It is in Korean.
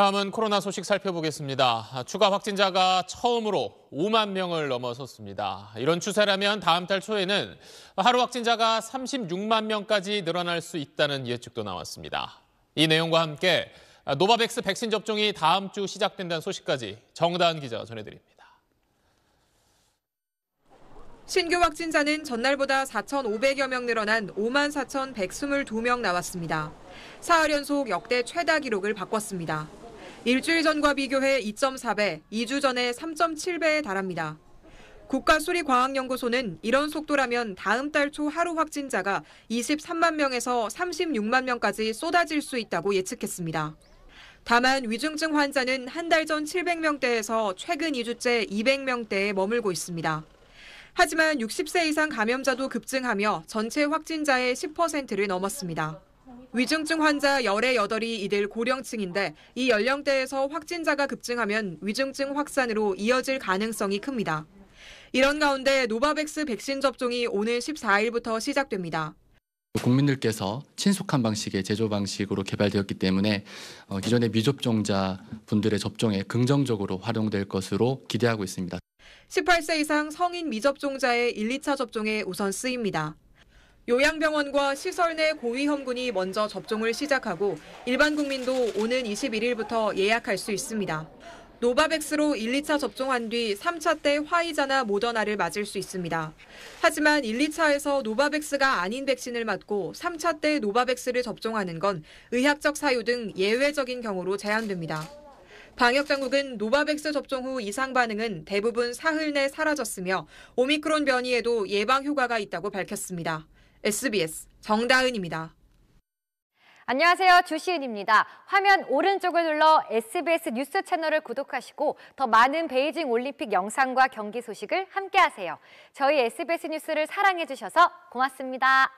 다음은 코로나 소식 살펴보겠습니다. 추가 확진자가 처음으로 5만 명을 넘어섰습니다. 이런 추세라면 다음 달 초에는 하루 확진자가 36만 명까지 늘어날 수 있다는 예측도 나왔습니다. 이 내용과 함께 노바백스 백신 접종이 다음 주 시작된다는 소식까지 정다은 기자가 전해드립니다. 신규 확진자는 전날보다 4,500여 명 늘어난 5만 4,122명 나왔습니다. 사흘 연속 역대 최다 기록을 바꿨습니다. 일주일 전과 비교해 2.4배, 2주 전에 3.7배에 달합니다. 국가수리과학연구소는 이런 속도라면 다음 달 초 하루 확진자가 23만 명에서 36만 명까지 쏟아질 수 있다고 예측했습니다. 다만 위중증 환자는 한 달 전 700명대에서 최근 2주째 200명대에 머물고 있습니다. 하지만 60세 이상 감염자도 급증하며 전체 확진자의 10%를 넘었습니다. 위중증 환자 열의 여덟이 이들 고령층인데 이 연령대에서 확진자가 급증하면 위중증 확산으로 이어질 가능성이 큽니다. 이런 가운데 노바백스 백신 접종이 오늘 14일부터 시작됩니다. 국민들께서 친숙한 방식의 제조 방식으로 개발되었기 때문에 어, 기존의 미접종자 분들의 접종에 긍정적으로 활용될 것으로 기대하고 있습니다. 18세 이상 성인 미접종자의 1, 2차 접종에 우선 쓰입니다. 요양병원과 시설 내 고위험군이 먼저 접종을 시작하고 일반 국민도 오는 21일부터 예약할 수 있습니다. 노바백스로 1, 2차 접종한 뒤 3차 때 화이자나 모더나를 맞을 수 있습니다. 하지만 1, 2차에서 노바백스가 아닌 백신을 맞고 3차 때 노바백스를 접종하는 건 의학적 사유 등 예외적인 경우로 제한됩니다. 방역당국은 노바백스 접종 후 이상 반응은 대부분 사흘 내 사라졌으며 오미크론 변이에도 예방 효과가 있다고 밝혔습니다. SBS 정다은입니다. 안녕하세요. 주시은입니다. 화면 오른쪽을 눌러 SBS 뉴스 채널을 구독하시고 더 많은 베이징 올림픽 영상과 경기 소식을 함께하세요. 저희 SBS 뉴스를 사랑해주셔서 고맙습니다.